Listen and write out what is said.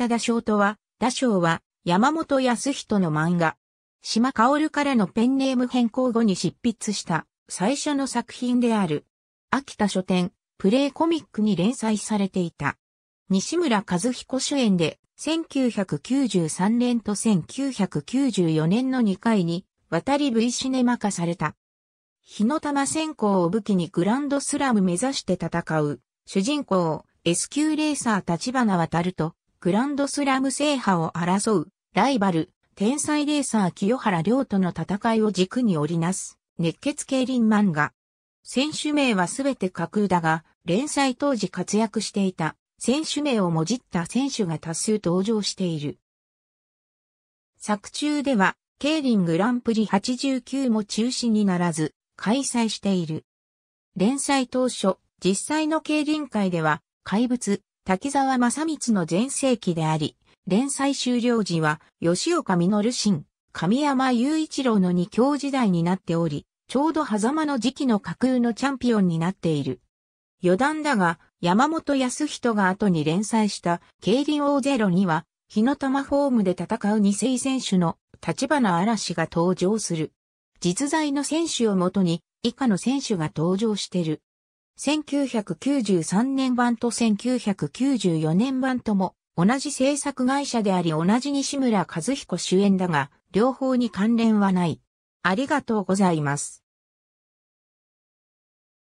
った打章とは、打章は山本康人の漫画。島薫からのペンネーム変更後に執筆した最初の作品である。秋田書店、プレイコミックに連載されていた。西村和彦主演で、1993年と1994年の2回に、渡り V シネマ化された。日の玉線香を武器にグランドスラム目指して戦う、主人公、S 級レーサー立花渡ると、グランドスラム制覇を争う、ライバル、天才レーサー清原亮との戦いを軸に織りなす、熱血競輪漫画。選手名はすべて架空だが、連載当時活躍していた、選手名をもじった選手が多数登場している。作中では、競輪グランプリ89も中止にならず、開催している。連載当初、実際の競輪界では、怪物、滝沢正光の全盛期であり、連載終了時は、吉岡実新、神山雄一郎の二強時代になっており、ちょうど狭間の時期の架空のチャンピオンになっている。余談だが、山本康人が後に連載した、競輪王ゼロには、火の玉フォームで戦う二世選手の立花嵐が登場する。実在の選手をもとに、以下の選手が登場してる。1993年版と1994年版とも同じ制作会社であり同じ西村和彦主演だが、両方に関連はない。ありがとうございます。